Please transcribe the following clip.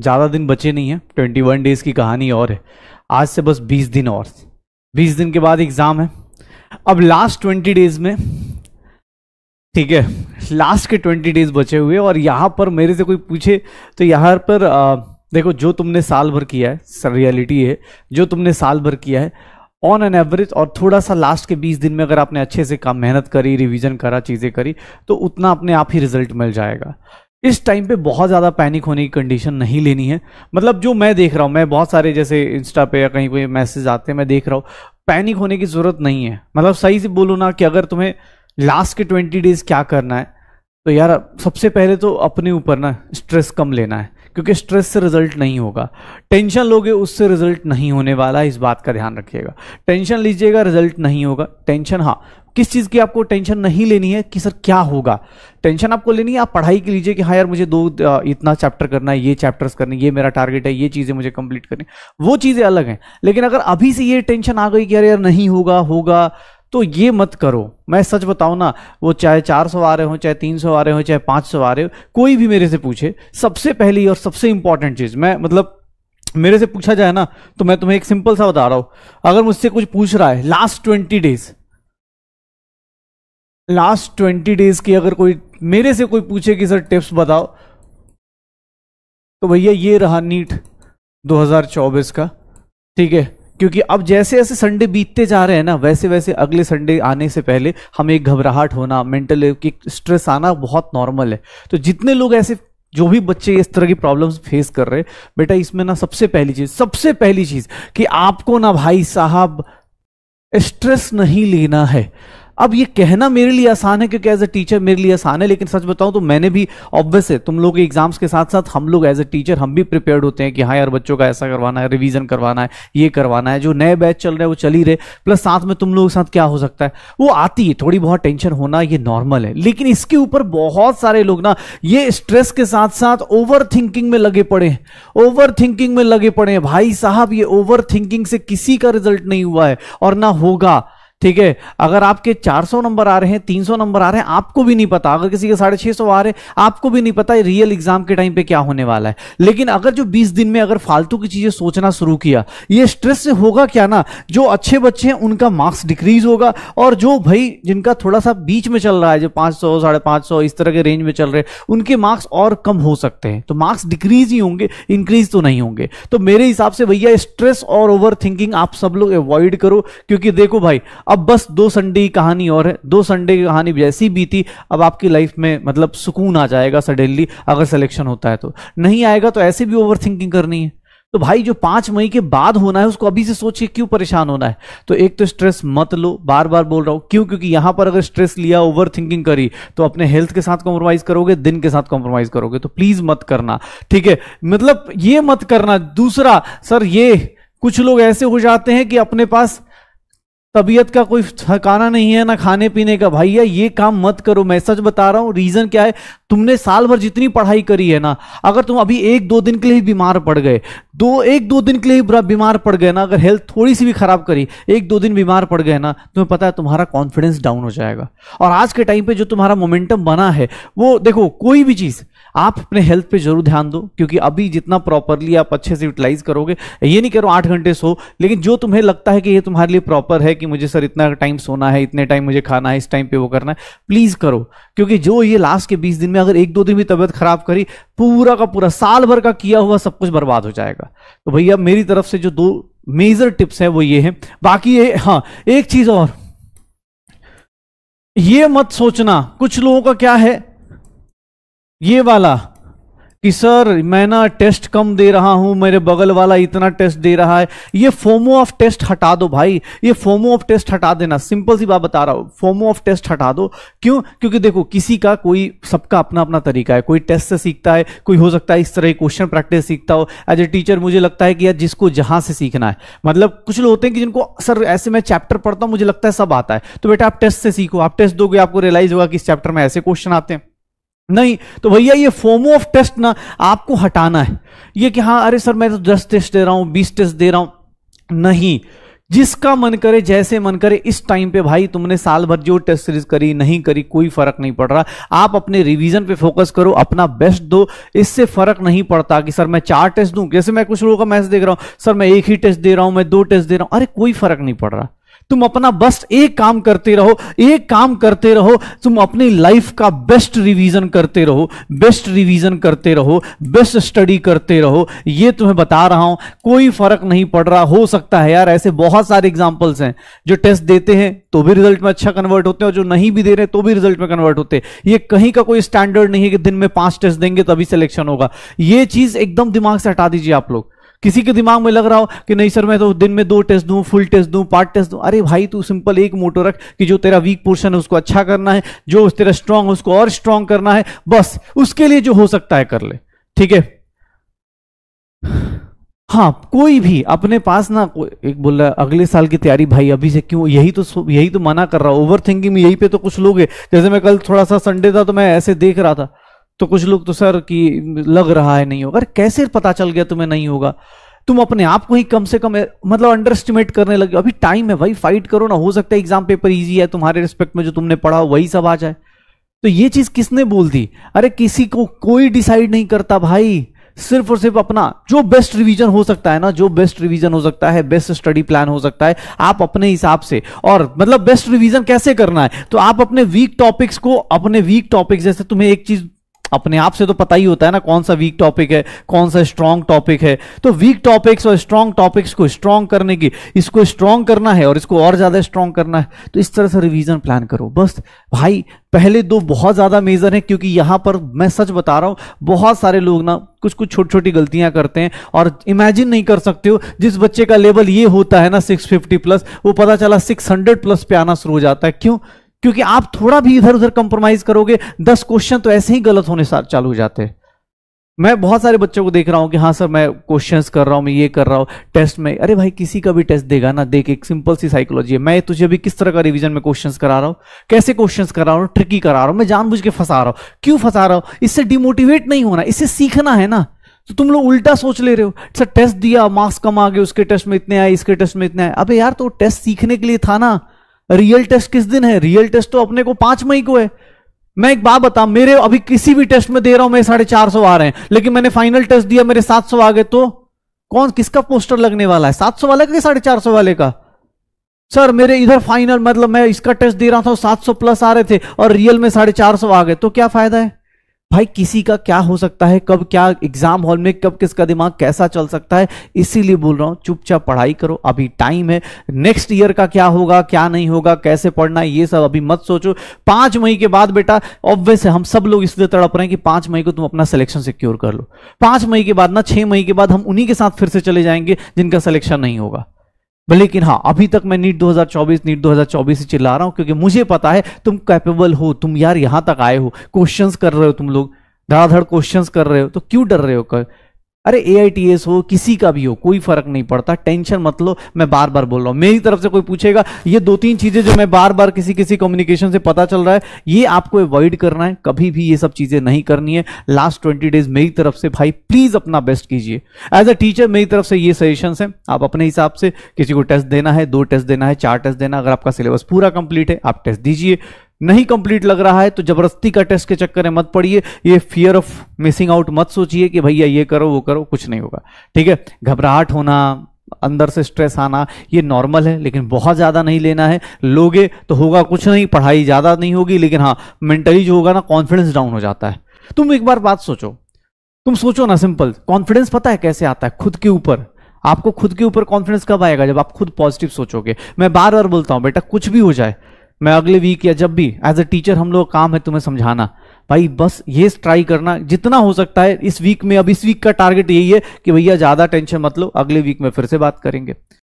ज़्यादा दिन बचे नहीं है ट्वेंटी वन डेज़ की कहानी और है आज से बस बीस दिन और बीस दिन के बाद एग्ज़ाम है अब लास्ट ट्वेंटी डेज़ में ठीक है लास्ट के ट्वेंटी डेज़ बचे हुए और यहाँ पर मेरे से कोई पूछे तो यहाँ पर आ, देखो जो तुमने साल भर किया है सर रियलिटी है जो तुमने साल भर किया है ऑन एन एवरेज और थोड़ा सा लास्ट के 20 दिन में अगर आपने अच्छे से काम मेहनत करी रिवीजन करा चीज़ें करी तो उतना अपने आप ही रिजल्ट मिल जाएगा इस टाइम पे बहुत ज़्यादा पैनिक होने की कंडीशन नहीं लेनी है मतलब जो मैं देख रहा हूँ मैं बहुत सारे जैसे इंस्टा पे या कहीं कोई मैसेज आते हैं मैं देख रहा हूँ पैनिक होने की ज़रूरत नहीं है मतलब सही से बोलो ना कि अगर तुम्हें लास्ट के ट्वेंटी डेज़ क्या करना है तो यार सबसे पहले तो अपने ऊपर ना स्ट्रेस कम लेना है क्योंकि स्ट्रेस से रिजल्ट नहीं होगा टेंशन लोगे उससे रिजल्ट नहीं होने वाला इस बात का ध्यान रखिएगा टेंशन लीजिएगा रिजल्ट नहीं होगा टेंशन हाँ किस चीज़ की आपको टेंशन नहीं लेनी है कि सर क्या होगा टेंशन आपको लेनी है आप पढ़ाई के लीजिए कि हाँ यार मुझे दो इतना चैप्टर करना है ये चैप्टर्स करने ये मेरा टारगेट है ये चीज़ें मुझे कंप्लीट करनी वो चीज़ें अलग हैं लेकिन अगर अभी से ये टेंशन आ गई कि यार यार नहीं होगा होगा तो ये मत करो मैं सच बताऊं ना वो चाहे चार सौ आ रहे हो चाहे तीन सौ आ रहे हो चाहे पांच सौ आ रहे हो कोई भी मेरे से पूछे सबसे पहली और सबसे इंपॉर्टेंट चीज़ मैं मतलब मेरे से पूछा जाए ना तो मैं तुम्हें एक सिंपल सा बता रहा हूं अगर मुझसे कुछ पूछ रहा है last twenty days last twenty days की अगर कोई मेरे से कोई पूछे कि सर टिप्स बताओ तो भैया ये रहा नीट 2024 का ठीक है क्योंकि अब जैसे जैसे संडे बीतते जा रहे हैं ना वैसे वैसे अगले संडे आने से पहले हमें एक घबराहट होना मेंटल की स्ट्रेस आना बहुत नॉर्मल है तो जितने लोग ऐसे जो भी बच्चे इस तरह की प्रॉब्लम्स फेस कर रहे हैं बेटा इसमें ना सबसे पहली चीज सबसे पहली चीज कि आपको ना भाई साहब स्ट्रेस नहीं लेना है अब ये कहना मेरे लिए आसान है क्योंकि एज ए टीचर मेरे लिए आसान है लेकिन सच बताऊं तो मैंने भी ऑब्वियस है तुम लोग के एग्जाम्स के साथ साथ हम लोग एज ए टीचर हम भी प्रिपेयर्ड होते हैं कि हाँ यार बच्चों का ऐसा करवाना है रिवीजन करवाना है ये करवाना है जो नए बैच चल रहे हैं वो चल ही रहे प्लस साथ में तुम लोगों के साथ क्या हो सकता है वो आती है थोड़ी बहुत टेंशन होना ये नॉर्मल है लेकिन इसके ऊपर बहुत सारे लोग ना ये स्ट्रेस के साथ साथ ओवर थिंकिंग में लगे पड़े हैं ओवर थिंकिंग में लगे पड़े हैं भाई साहब ये ओवर थिंकिंग से किसी का रिजल्ट नहीं हुआ है और ना होगा ठीक है अगर आपके 400 नंबर आ रहे हैं 300 नंबर आ रहे हैं आपको भी नहीं पता अगर किसी के साढ़े छह आ रहे हैं आपको भी नहीं पता रियल एग्जाम के टाइम पे क्या होने वाला है लेकिन अगर जो 20 दिन में अगर फालतू की चीजें सोचना शुरू किया ये स्ट्रेस से होगा क्या ना जो अच्छे बच्चे हैं उनका मार्क्स डिक्रीज होगा और जो भाई जिनका थोड़ा सा बीच में चल रहा है जो पांच सौ साढ़े पांच सौ इस तरह के रेंज में चल रहे हैं उनके मार्क्स और कम हो सकते हैं तो मार्क्स डिक्रीज ही होंगे इंक्रीज तो नहीं होंगे तो मेरे हिसाब से भैया स्ट्रेस और ओवर थिंकिंग आप सब लोग अवॉइड करो क्योंकि देखो भाई अब बस दो संडे की कहानी और है दो संडे की कहानी जैसी बीती अब आपकी लाइफ में मतलब सुकून आ जाएगा सडनली अगर सिलेक्शन होता है तो नहीं आएगा तो ऐसे भी ओवर थिंकिंग करनी है तो भाई जो पांच मई के बाद होना है उसको अभी से सोचिए क्यों परेशान होना है तो एक तो स्ट्रेस मत लो बार बार बोल रहा हूं क्यों क्योंकि यहां पर अगर स्ट्रेस लिया ओवर थिंकिंग करी तो अपने हेल्थ के साथ कॉम्प्रोमाइज करोगे दिन के साथ कॉम्प्रोमाइज करोगे तो प्लीज मत करना ठीक है मतलब ये मत करना दूसरा सर ये कुछ लोग ऐसे हो जाते हैं कि अपने पास तबीयत का कोई ठिकाना नहीं है ना खाने पीने का भैया ये काम मत करो मैं सच बता रहा हूँ रीज़न क्या है तुमने साल भर जितनी पढ़ाई करी है ना अगर तुम अभी एक दो दिन के लिए बीमार पड़ गए दो एक दो दिन के लिए बीमार पड़ गए ना अगर हेल्थ थोड़ी सी भी ख़राब करी एक दो दिन बीमार पड़ गए ना तुम्हें पता है तुम्हारा कॉन्फिडेंस डाउन हो जाएगा और आज के टाइम पर जो तुम्हारा मोमेंटम बना है वो देखो कोई भी चीज़ आप अपने हेल्थ पे जरूर ध्यान दो क्योंकि अभी जितना प्रॉपरली आप अच्छे से यूटिलाइज करोगे ये नहीं करो आठ घंटे सो लेकिन जो तुम्हें लगता है कि ये तुम्हारे लिए प्रॉपर है कि मुझे सर इतना टाइम सोना है इतने टाइम मुझे खाना है इस टाइम पे वो करना है प्लीज करो क्योंकि जो ये लास्ट के बीस दिन में अगर एक दो दिन भी तबियत खराब करी पूरा का पूरा साल भर का किया हुआ सब कुछ बर्बाद हो जाएगा तो भैया मेरी तरफ से जो दो मेजर टिप्स हैं वो ये हैं बाकी ये हाँ एक चीज और ये मत सोचना कुछ लोगों का क्या है ये वाला कि सर मैं ना टेस्ट कम दे रहा हूं मेरे बगल वाला इतना टेस्ट दे रहा है ये फोमो ऑफ टेस्ट हटा दो भाई ये फोमो ऑफ टेस्ट हटा देना सिंपल सी बात बता रहा हूं फोमो ऑफ टेस्ट हटा दो क्यों क्योंकि देखो किसी का कोई सबका अपना अपना तरीका है कोई टेस्ट से सीखता है कोई हो सकता है इस तरह क्वेश्चन प्रैक्टिस सीखता हो एज ए टीचर मुझे लगता है कि यार जिसको जहां से सीखना है मतलब कुछ लोग होते हैं कि जिनको सर ऐसे में चैप्टर पढ़ता हूं मुझे लगता है सब आता है तो बेटा आप टेस्ट से सीखो आप टेस्ट दोगे आपको रियलाइज होगा कि इस चैप्टर में ऐसे क्वेश्चन आते हैं नहीं तो भैया ये फोमो ऑफ टेस्ट ना आपको हटाना है ये कि हाँ अरे सर मैं तो दस टेस्ट दे रहा हूं बीस टेस्ट दे रहा हूं नहीं जिसका मन करे जैसे मन करे इस टाइम पे भाई तुमने साल भर जो टेस्ट सीरीज करी नहीं करी कोई फर्क नहीं पड़ रहा आप अपने रिवीजन पे फोकस करो अपना बेस्ट दो इससे फर्क नहीं पड़ता कि सर मैं चार टेस्ट दूं जैसे मैं कुछ लोगों का मैच देख रहा हूं सर मैं एक ही टेस्ट दे रहा हूं मैं दो टेस्ट दे रहा हूं अरे कोई फर्क नहीं पड़ रहा तुम अपना बस एक काम करते रहो एक काम करते रहो तुम अपनी लाइफ का बेस्ट रिवीजन करते रहो बेस्ट रिवीजन करते रहो बेस्ट स्टडी करते रहो ये तुम्हें बता रहा हूं कोई फर्क नहीं पड़ रहा हो सकता है यार ऐसे बहुत सारे एग्जाम्पल्स हैं जो टेस्ट देते हैं तो भी रिजल्ट में अच्छा कन्वर्ट होते हैं और जो नहीं भी दे रहे तो भी रिजल्ट में कन्वर्ट होते हैं ये कहीं का कोई स्टैंडर्ड नहीं है कि दिन में पांच टेस्ट देंगे तभी सिलेक्शन होगा ये चीज एकदम दिमाग से हटा दीजिए आप लोग किसी के दिमाग में लग रहा हो कि नहीं सर मैं तो दिन में दो टेस्ट दूं फुल टेस्ट दूं पार्ट टेस्ट दूं अरे भाई तू सिंपल एक मोटो रख कि जो तेरा वीक पोर्शन है उसको अच्छा करना है जो तेरा स्ट्रांग है उसको और स्ट्रांग करना है बस उसके लिए जो हो सकता है कर ले ठीक है हाँ कोई भी अपने पास ना एक बोल रहा है अगले साल की तैयारी भाई अभी से क्यों यही तो यही तो मना कर रहा हूँ ओवर थिंकिंग यही पे तो कुछ लोग है जैसे मैं कल थोड़ा सा संडे था तो मैं ऐसे देख रहा था तो कुछ लोग तो सर कि लग रहा है नहीं होगा अरे कैसे पता चल गया तुम्हें नहीं होगा तुम अपने आप को ही कम से कम मतलब अंडर एस्टिमेट करने लगे अभी टाइम है भाई फाइट करो ना हो सकता है एग्जाम पेपर इजी है तुम्हारे रिस्पेक्ट में जो तुमने पढ़ा हो वही सब आ जाए तो ये चीज किसने बोल दी अरे किसी को कोई डिसाइड नहीं करता भाई सिर्फ और सिर्फ अपना जो बेस्ट रिवीजन हो सकता है ना जो बेस्ट रिवीजन हो सकता है बेस्ट स्टडी प्लान हो सकता है आप अपने हिसाब से और मतलब बेस्ट रिवीजन कैसे करना है तो आप अपने वीक टॉपिक्स को अपने वीक टॉपिक्स जैसे तुम्हें एक चीज अपने आप से तो पता ही होता है ना कौन सा वीक टॉपिक है कौन सा स्ट्रांग टॉपिक है तो वीक टॉपिक्स और स्ट्रांग टॉपिक्स को स्ट्रांग करने की इसको स्ट्रांग करना है और इसको और ज्यादा स्ट्रांग करना है तो इस तरह से रिवीजन प्लान करो बस भाई पहले दो बहुत ज्यादा मेजर हैं क्योंकि यहां पर मैं सच बता रहा हूं बहुत सारे लोग ना कुछ कुछ छोटी छोटी गलतियां करते हैं और इमेजिन नहीं कर सकते हो जिस बच्चे का लेवल ये होता है ना सिक्स प्लस वो पता चला सिक्स प्लस पे आना शुरू हो जाता है क्यों क्योंकि आप थोड़ा भी इधर उधर कंप्रोमाइज करोगे दस क्वेश्चन तो ऐसे ही गलत होने चालू हो जाते हैं मैं बहुत सारे बच्चों को देख रहा हूं कि हाँ सर मैं क्वेश्चंस कर रहा हूं मैं ये कर रहा हूं टेस्ट में अरे भाई किसी का भी टेस्ट देगा ना देख एक सिंपल सी साइकोलॉजी है मैं तुझे अभी किस तरह का रिवीजन में क्वेश्चंस करा रहा हूं कैसे क्वेश्चंस करा रहा हूं ट्रिकी करा रहा हूं मैं जानबूझ के फंसा रहा हूं क्यों फंसा रहा हूं इससे डिमोटिवेट नहीं होना इससे सीखना है ना तो तुम लोग उल्टा सोच ले रहे हो सर टेस्ट दिया मार्क्स कम आ गए उसके टेस्ट में इतने आए इसके टेस्ट में इतने आए अभी यार तो टेस्ट सीखने के लिए था ना रियल टेस्ट किस दिन है रियल टेस्ट तो अपने को पांच मई को है मैं एक बात बता मेरे अभी किसी भी टेस्ट में दे रहा हूं मेरे साढ़े चार सौ आ रहे हैं लेकिन मैंने फाइनल टेस्ट दिया मेरे सात सौ आ गए तो कौन किसका पोस्टर लगने वाला है सात सौ वाले का साढ़े चार सौ वाले का सर मेरे इधर फाइनल मतलब मैं इसका टेस्ट दे रहा था सात सौ प्लस आ रहे थे और रियल में साढ़े चार सौ आ गए तो क्या फायदा है भाई किसी का क्या हो सकता है कब क्या एग्जाम हॉल में कब किसका दिमाग कैसा चल सकता है इसीलिए बोल रहा हूं चुपचाप पढ़ाई करो अभी टाइम है नेक्स्ट ईयर का क्या होगा क्या नहीं होगा कैसे पढ़ना है ये सब अभी मत सोचो पांच मई के बाद बेटा ऑब्वियस है हम सब लोग इसलिए तड़प रहे हैं कि पांच मई को तुम अपना सिलेक्शन सिक्योर कर लो पांच मई के बाद ना छह मई के बाद हम उन्हीं के साथ फिर से चले जाएंगे जिनका सिलेक्शन नहीं होगा लेकिन हाँ अभी तक मैं नीट 2024 नीट 2024 से चिल्ला रहा हूं क्योंकि मुझे पता है तुम कैपेबल हो तुम यार यहां तक आए हो क्वेश्चंस कर रहे हो तुम लोग धड़ाधड़ क्वेश्चंस कर रहे हो तो क्यों डर रहे हो कर अरे ए हो किसी का भी हो कोई फर्क नहीं पड़ता टेंशन मत लो मैं बार बार बोल रहा हूं मेरी तरफ से कोई पूछेगा ये दो तीन चीजें जो मैं बार बार किसी किसी कम्युनिकेशन से पता चल रहा है ये आपको अवॉइड करना है कभी भी ये सब चीजें नहीं करनी है लास्ट ट्वेंटी डेज मेरी तरफ से भाई प्लीज अपना बेस्ट कीजिए एज अ टीचर मेरी तरफ से ये सजेशन है आप अपने हिसाब से किसी को टेस्ट देना है दो टेस्ट देना है चार टेस्ट देना अगर आपका सिलेबस पूरा कंप्लीट है आप टेस्ट दीजिए नहीं कंप्लीट लग रहा है तो जबरदस्ती का टेस्ट के चक्कर में मत पड़िए ये फियर ऑफ मिसिंग आउट मत सोचिए कि भैया ये करो वो करो कुछ नहीं होगा ठीक है घबराहट होना अंदर से स्ट्रेस आना ये नॉर्मल है लेकिन बहुत ज़्यादा नहीं लेना है लोगे तो होगा कुछ नहीं पढ़ाई ज़्यादा नहीं होगी लेकिन हाँ मेंटली जो होगा ना कॉन्फिडेंस डाउन हो जाता है तुम एक बार बात सोचो तुम सोचो ना सिंपल कॉन्फिडेंस पता है कैसे आता है खुद के ऊपर आपको खुद के ऊपर कॉन्फिडेंस कब आएगा जब आप खुद पॉजिटिव सोचोगे मैं बार बार बोलता हूं बेटा कुछ भी हो जाए मैं अगले वीक या जब भी एज ए टीचर हम लोग काम है तुम्हें समझाना भाई बस ये ट्राई करना जितना हो सकता है इस वीक में अब इस वीक का टारगेट यही है कि भैया ज़्यादा टेंशन मत लो अगले वीक में फिर से बात करेंगे